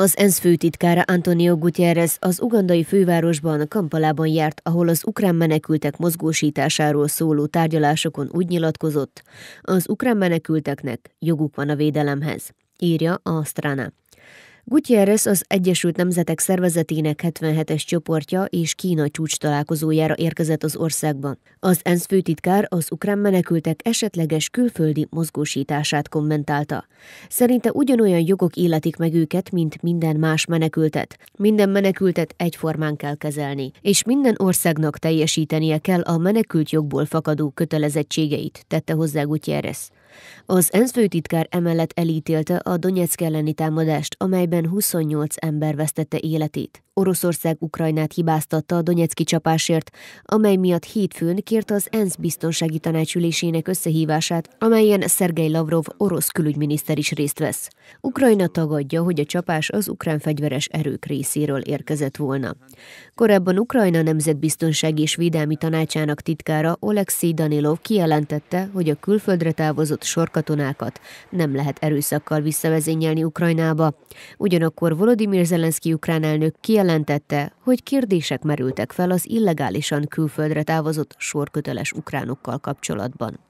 Az ENSZ főtitkára Antonio Gutierrez az ugandai fővárosban, Kampalában járt, ahol az ukrán menekültek mozgósításáról szóló tárgyalásokon úgy nyilatkozott, az ukrán menekülteknek joguk van a védelemhez, írja a Strana. Gutierrez az Egyesült Nemzetek Szervezetének 77-es csoportja és Kína csúcs találkozójára érkezett az országban. Az ENSZ főtitkár az ukrán menekültek esetleges külföldi mozgósítását kommentálta. Szerinte ugyanolyan jogok illetik meg őket, mint minden más menekültet. Minden menekültet egyformán kell kezelni, és minden országnak teljesítenie kell a menekült jogból fakadó kötelezettségeit, tette hozzá Gutierrez. Az ENSZ főtitkár emellett elítélte a Donetsk elleni támadást, amelyben összesen 28 ember vesztette életét. Oroszország Ukrajnát hibáztatta a Donetszki csapásért, amely miatt hétfőn kért az ENSZ biztonsági tanácsülésének összehívását, amelyen Szergej Lavrov orosz külügyminiszter is részt vesz. Ukrajna tagadja, hogy a csapás az ukrán fegyveres erők részéről érkezett volna. Korábban Ukrajna Nemzetbiztonsági és Védelmi Tanácsának titkára Oleksiy Danilov kijelentette, hogy a külföldre távozott sorkatonákat nem lehet erőszakkal visszavezényelni Ukrajnába. Ugyanakkor Volodymyr Zelenszky ukrán elnök kijelentette, kijelentette, hogy kérdések merültek fel az illegálisan külföldre távozott sorköteles ukránokkal kapcsolatban.